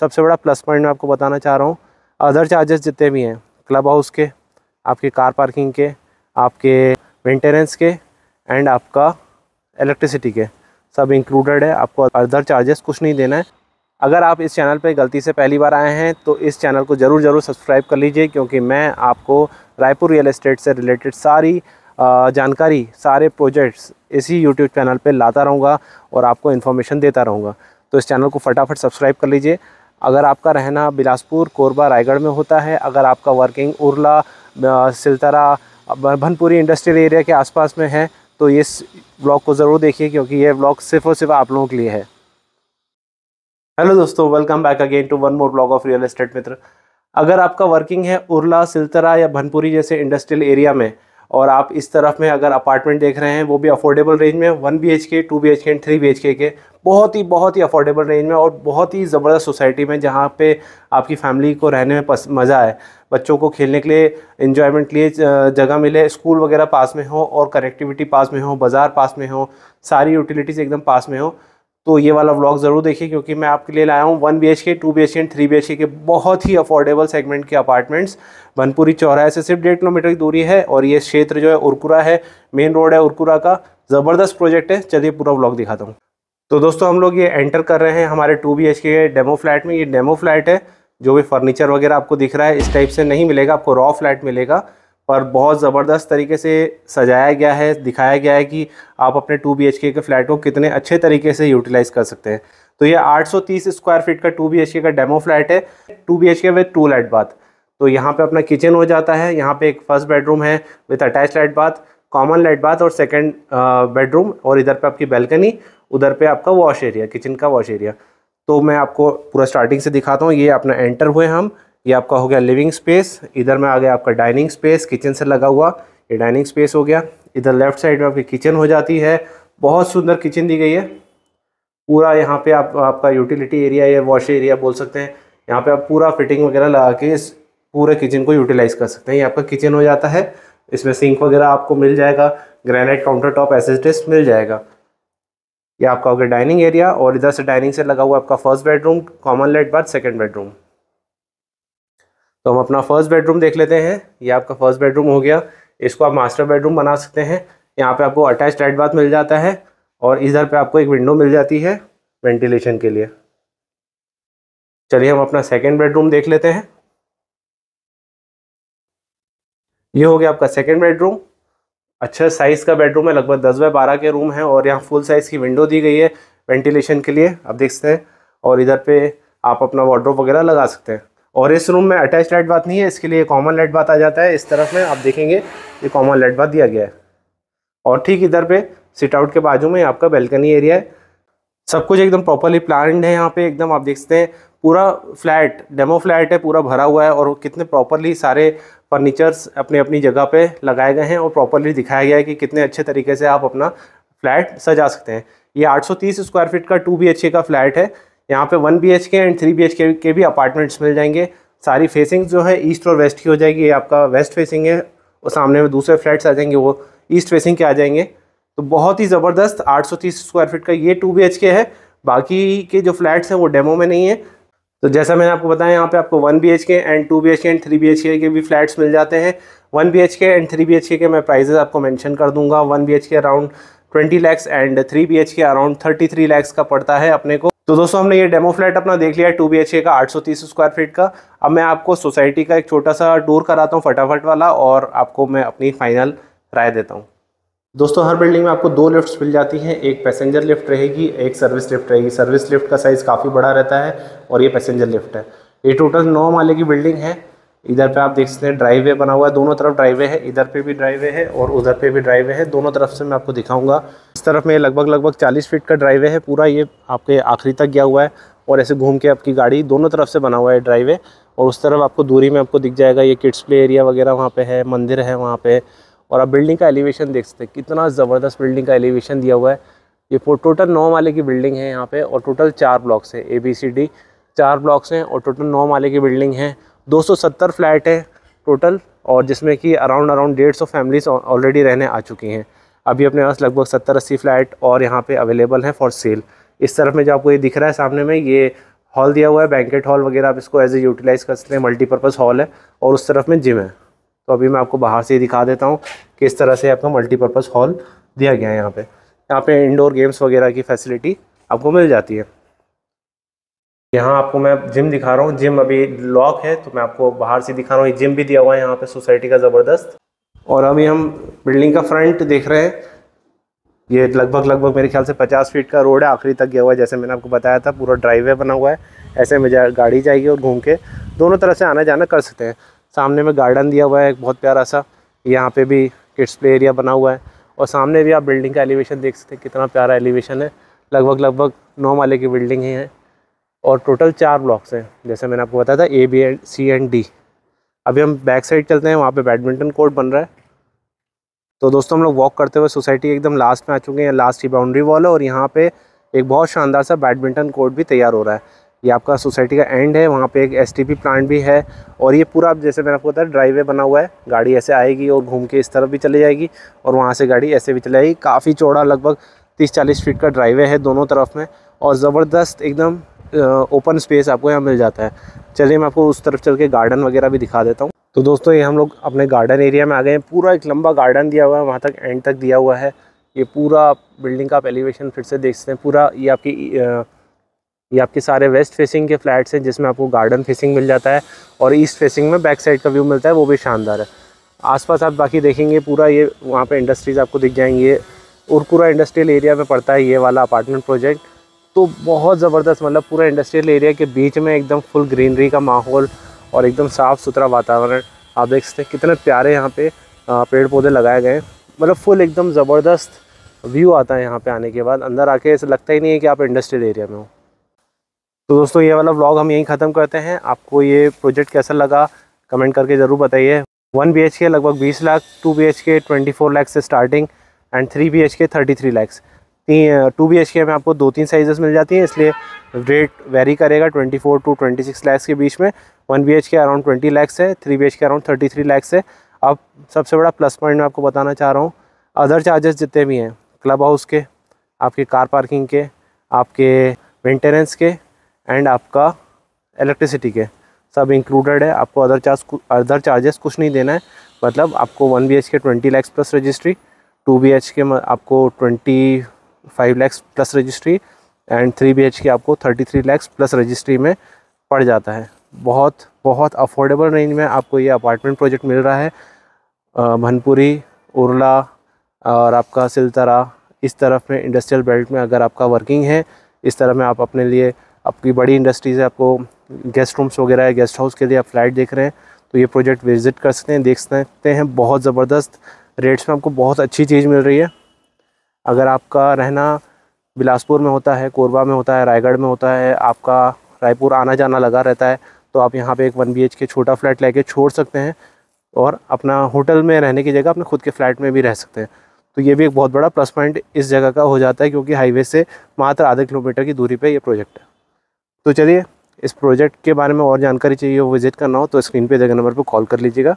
सबसे बड़ा plus point मैं आपको बताना चाह रहा हूँ अदर चार्जेस जितने भी हैं क्लब हाउस के आपके कार पार्किंग के आपके मेंटेनेंस के एंड आपका इलेक्ट्रिसिटी के सब इंक्लूडेड है आपको अदर चार्जेस कुछ नहीं देना है अगर आप इस चैनल पर गलती से पहली बार आए हैं तो इस चैनल को ज़रूर ज़रूर सब्सक्राइब कर लीजिए क्योंकि मैं आपको रायपुर रियल इस्टेट से रिलेटेड सारी जानकारी सारे प्रोजेक्ट्स इसी यूट्यूब चैनल पर लाता रहूँगा और आपको इन्फॉर्मेशन देता रहूँगा तो इस चैनल को फटाफट सब्सक्राइब कर लीजिए अगर आपका रहना बिलासपुर कोरबा रायगढ़ में होता है अगर आपका working Urla Siltara Bhanpuri industrial area के आसपास में है तो इस ब्लॉग को ज़रूर देखिए क्योंकि ये ब्लॉग सिर्फ और सिर्फ आप लोगों के लिए है हेलो दोस्तों welcome back again to one more blog of real estate मित्र अगर आपका वर्किंग है उरला सिलतरा या भनपुरी जैसे इंडस्ट्रियल एरिया में और आप इस तरफ में अगर अपार्टमेंट देख रहे हैं वो भी अफोर्डेबल रेंज में one B H K two B H K and three B H K के बहुत ही बहुत ही अफोर्डेबल रेंज में और बहुत ही ज़बरदस्त सोसाइटी में जहाँ पे आपकी फैमिली को रहने में मज़ा आए बच्चों को खेलने के लिए इन्जॉयमेंट के लिए जगह मिले स्कूल वगैरह पास में हो और कनेक्टिविटी पास में हो बाज़ार पास में हो सारी यूटिलिटीज़ एकदम पास में हो तो ये वाला व्लॉग ज़रूर देखिए क्योंकि मैं आपके लिए लाया हूँ one B H K two B H K and three B H K बहुत ही अफोर्डेबल सेगमेंट के अपार्टमेंट्स बनपुरी चौराहे से सिर्फ डेढ़ किलोमीटर की दूरी है और ये क्षेत्र जो है उर्कुरा है मेन रोड है उर्कुरा का ज़बरदस्त प्रोजेक्ट है चलिए पूरा व्लॉग दिखाता हूँ तो दोस्तों हम लोग ये एंटर कर रहे हैं हमारे two B H K demo flat में ये डेमो फ्लैट है जो भी फर्नीचर वगैरह आपको दिख रहा है इस टाइप से नहीं मिलेगा आपको रॉ फ्लैट मिलेगा पर बहुत ज़बरदस्त तरीके से सजाया गया है दिखाया गया है कि आप अपने टू बी के फ्लैट को कितने अच्छे तरीके से यूटिलाइज़ कर सकते हैं तो ये 830 स्क्वायर फीट का टू बी का डेमो फ्लैट है two B H K with toilet bath तो यहाँ पे अपना किचन हो जाता है यहाँ पे एक फर्स्ट बेडरूम है with attach light bath common light bath और सेकेंड बेडरूम और इधर पर आपकी बैल्कनी उधर पर आपका वॉश एरिया किचन का वॉश एरिया तो मैं आपको पूरा स्टार्टिंग से दिखाता हूँ ये अपना एंटर हुए हम ये आपका हो गया लिविंग स्पेस इधर में आ गया आपका डाइनिंग स्पेस किचन से लगा हुआ ये डाइनिंग स्पेस हो गया इधर लेफ्ट साइड में आपकी किचन हो जाती है बहुत सुंदर किचन दी गई है पूरा यहाँ पे आप आपका यूटिलिटी एरिया या वॉश एरिया बोल सकते हैं यहाँ पे आप पूरा फिटिंग वगैरह लगा के इस पूरे किचन को यूटिलाइज़ कर सकते हैं ये आपका किचन हो जाता है इसमें सिंक वगैरह आपको मिल जाएगा ग्रेनाइट काउंटर टॉप एसेसरीज मिल जाएगा यह आपका हो गया डाइनिंग एरिया और इधर से डाइनिंग से लगा हुआ आपका फर्स्ट बेडरूम कॉमन लेट बाद सेकेंड बेडरूम तो हम अपना फर्स्ट बेडरूम देख लेते हैं ये आपका फर्स्ट बेडरूम हो गया इसको आप मास्टर बेडरूम बना सकते हैं यहाँ पे आपको अटैच लाइट बाथ मिल जाता है और इधर पे आपको एक विंडो मिल जाती है वेंटिलेशन के लिए चलिए हम अपना सेकेंड बेडरूम देख लेते हैं ये हो गया आपका सेकेंड बेडरूम अच्छा साइज़ का बेडरूम है लगभग दस बाय बारह के रूम है और यहाँ फुल साइज़ की विंडो दी गई है वेंटिलेशन के लिए आप देख सकते हैं और इधर पे आप अपना वार्ड्रोप वगैरह लगा सकते हैं और इस रूम में अटैच लाइट बात नहीं है इसके लिए कॉमन लाइट बात आ जाता है इस तरफ में आप देखेंगे ये कॉमन लाइट बात दिया गया है और ठीक इधर पे सिट आउट के बाजू में आपका बेल्कनी एरिया है सब कुछ एकदम प्रॉपरली प्लान है यहाँ पे एकदम आप देख सकते हैं पूरा फ्लैट डेमो फ्लैट है पूरा भरा हुआ है और कितने प्रॉपरली सारे फर्नीचर्स अपनी अपनी जगह पे लगाए गए हैं और प्रॉपरली दिखाया गया है कि कितने अच्छे तरीके से आप अपना फ्लैट सजा सकते हैं ये 830 स्क्वायर फीट का टू बी का फ्लैट है यहाँ पे one B H K and three B H K के भी अपार्टमेंट्स मिल जाएंगे सारी फेसिंग जो है ईस्ट और वेस्ट की हो जाएगी ये आपका वेस्ट फेसिंग है और सामने में दूसरे फ्लैट्स आ जाएंगे वो ईस्ट फेसिंग के आ जाएंगे तो बहुत ही ज़बरदस्त तीस स्क्वायर फीट का ये टू बी है बाकी के जो फ्लैट्स हैं वो डेमो में नहीं है तो जैसा मैंने आपको बताया यहाँ पे आपको one B H K and two B H K and three B H K के भी फ्लैट्स मिल जाते हैं one B H K and three B H K के मैं प्राइजेज आपको मेंशन कर दूंगा one B H K around twenty lakhs and three B H K around thirty three lakhs का पड़ता है अपने को तो दोस्तों हमने ये डेमो फ्लैट अपना देख लिया है टू बी का 830 स्क्वायर फीट का अब मैं आपको सोसाइटी का एक छोटा सा टूर कराता हूँ फटाफट वाला और आपको मैं अपनी फाइनल राय देता हूँ दोस्तों हर बिल्डिंग में आपको दो लिफ्ट्स मिल जाती हैं एक पैसेंजर लिफ्ट रहेगी एक सर्विस लिफ्ट रहेगी सर्विस लिफ्ट का साइज़ काफ़ी बड़ा रहता है और ये पैसेंजर लिफ्ट है ये टोटल नौ माले की बिल्डिंग है इधर पे आप देख सकते हैं ड्राइवे बना हुआ है दोनों तरफ ड्राइवे है इधर पे भी ड्राइवे है और उधर पे भी ड्राइवे है दोनों तरफ से मैं आपको दिखाऊंगा इस तरफ में लगभग लगभग 40 फीट का ड्राइवे है पूरा ये आपके आखिरी तक गया हुआ है और ऐसे घूम के आपकी गाड़ी दोनों तरफ से बना हुआ है ड्राइवे और उस तरफ आपको दूरी में आपको दिख जाएगा ये किड्स प्ले एरिया वगैरह वहाँ पर है मंदिर है वहाँ पर और आप बिल्डिंग का एलिवेशन देख सकते हैं कितना ज़बरदस्त बिल्डिंग का एलिवेशन दिया हुआ है ये टोटल नौ माले की बिल्डिंग है यहाँ पर और टोटल चार ब्लॉक्स है ए बी सी डी चार ब्लॉक्स हैं और टोटल नौ माले की बिल्डिंग है 270 फ्लैट है टोटल और जिसमें कि अराउंड अराउंड डेढ़ सौ फैमिलीज ऑलरेडी रहने आ चुकी हैं अभी अपने पास लगभग सत्तर अस्सी फ्लैट और यहाँ पे अवेलेबल हैं फॉर सेल इस तरफ में जो आपको ये दिख रहा है सामने में ये हॉल दिया हुआ है बैंकेट हॉल वगैरह आप इसको एज ए यूटिलाइज़ कर सकते हैं मल्टीपर्पज़ हॉल है और उस तरफ में जिम है तो अभी मैं आपको बाहर से दिखा देता हूँ कि इस तरह से आपका मल्टीपर्पज़ हॉल दिया गया है यहाँ पर यहाँ पर इंडोर गेम्स वगैरह की फैसिलिटी आपको मिल जाती है यहाँ आपको मैं जिम दिखा रहा हूँ जिम अभी लॉक है तो मैं आपको बाहर से दिखा रहा हूँ जिम भी दिया हुआ है यहाँ पे सोसाइटी का ज़बरदस्त और अभी हम बिल्डिंग का फ्रंट देख रहे हैं ये लगभग लगभग मेरे ख्याल से 50 फीट का रोड है आखिरी तक गया हुआ है जैसे मैंने आपको बताया था पूरा ड्राइवे बना हुआ है ऐसे में जा, गाड़ी जाएगी और घूम के दोनों तरफ से आना जाना कर सकते हैं सामने में गार्डन दिया हुआ है एक बहुत प्यारा सा यहाँ पे भी किड्स प्ले एरिया बना हुआ है और सामने भी आप बिल्डिंग का एलिवेशन देख सकते हैं कितना प्यारा एलिवेशन है लगभग लगभग नौ माले की बिल्डिंग ही है और टोटल चार ब्लॉक्स हैं जैसे मैंने आपको बताया था A B and C and D अभी हम बैक साइड चलते हैं वहाँ पे बैडमिंटन कोर्ट बन रहा है तो दोस्तों हम लोग वॉक करते हुए सोसाइटी एकदम लास्ट में आ चुके हैं लास्ट की बाउंड्री वॉल है और यहाँ पे एक बहुत शानदार सा बैडमिंटन कोर्ट भी तैयार हो रहा है ये आपका सोसाइटी का एंड है वहाँ पर एक एस प्लांट भी है और ये पूरा जैसे मैंने आपको बताया ड्राइवे बना हुआ है गाड़ी ऐसे आएगी और घूम के इस तरफ भी चली जाएगी और वहाँ से गाड़ी ऐसे भी चलेगी काफ़ी चौड़ा लगभग तीस चालीस फीट का ड्राइवे है दोनों तरफ में और ज़बरदस्त एकदम ओपन स्पेस आपको यहाँ मिल जाता है चलिए मैं आपको उस तरफ चल के गार्डन वगैरह भी दिखा देता हूँ तो दोस्तों ये हम लोग अपने गार्डन एरिया में आ गए हैं पूरा एक लंबा गार्डन दिया हुआ है वहाँ तक एंड तक दिया हुआ है ये पूरा बिल्डिंग का आप एलिवेशन फिर से देख सकते हैं पूरा ये आपकी ये आपके सारे वेस्ट फेसिंग के फ्लैट्स हैं जिसमें आपको गार्डन फेसिंग मिल जाता है और ईस्ट फेसिंग में बैक साइड का व्यू मिलता है वो भी शानदार है आसपास आप बाकी देखेंगे पूरा ये वहाँ पे इंडस्ट्रीज़ आपको दिख जाएंगे और पूरा इंडस्ट्रियल एरिया में पड़ता है ये वाला अपार्टमेंट प्रोजेक्ट तो बहुत ज़बरदस्त मतलब पूरा इंडस्ट्रियल एरिया के बीच में एकदम फुल ग्रीनरी का माहौल और एकदम साफ़ सुथरा वातावरण आप देख सकते हैं कितने प्यारे यहाँ पे पेड़ पौधे लगाए गए मतलब फुल एकदम ज़बरदस्त व्यू आता है यहाँ पे आने के बाद अंदर आके ऐसा लगता ही नहीं है कि आप इंडस्ट्रियल एरिया में हो तो दोस्तों ये वाला व्लॉग हम यहीं ख़त्म करते हैं आपको ये प्रोजेक्ट कैसा लगा कमेंट करके ज़रूर बताइए वन बी लगभग बीस lakh two B H K twenty four से starting and three B H K thirty three lakhs two B H K में आपको दो तीन साइजेस मिल जाती हैं इसलिए रेट वेरी करेगा 24 टू 26 लैक्स के बीच में one B H K around 20 lakhs है three B H K around 33 lakhs है अब सबसे बड़ा प्लस पॉइंट मैं आपको बताना चाह रहा हूँ अदर चार्जेस जितने भी हैं क्लब हाउस के आपके कार पार्किंग के आपके मेंटेनेंस के एंड आपका इलेक्ट्रिसिटी के सब इंक्लूडेड है आपको अदर चार्ज अदर चार्जेस कुछ नहीं देना है मतलब आपको one B H K twenty lakhs plus registry two B H K आपको twenty five lakhs plus registry and three B के आपको thirty three lakhs plus registry में पड़ जाता है बहुत बहुत अफोर्डेबल रेंज में आपको ये अपार्टमेंट प्रोजेक्ट मिल रहा है भनपुरी उरला और आपका सिलतरा इस तरफ में इंडस्ट्रियल बेल्ट में अगर आपका वर्किंग है इस तरह में आप अपने लिए आपकी बड़ी इंडस्ट्रीज़ है आपको गेस्ट रूम्स वगैरह है गेस्ट हाउस के लिए आप फ्लैट देख रहे हैं तो ये प्रोजेक्ट विजिट कर सकते हैं देख सकते हैं बहुत ज़बरदस्त रेट्स में आपको बहुत अच्छी चीज़ मिल रही है अगर आपका रहना बिलासपुर में होता है कोरबा में होता है रायगढ़ में होता है आपका रायपुर आना जाना लगा रहता है तो आप यहाँ पे एक वन बी के छोटा फ्लैट लेके छोड़ सकते हैं और अपना होटल में रहने की जगह अपने खुद के फ्लैट में भी रह सकते हैं तो ये भी एक बहुत बड़ा प्लस पॉइंट इस जगह का हो जाता है क्योंकि हाईवे से मात्र आधे किलोमीटर की दूरी पर यह प्रोजेक्ट है तो चलिए इस प्रोजेक्ट के बारे में और जानकारी चाहिए हो विजिट करना हो तो स्क्रीन पर जगह नंबर पर कॉल कर लीजिएगा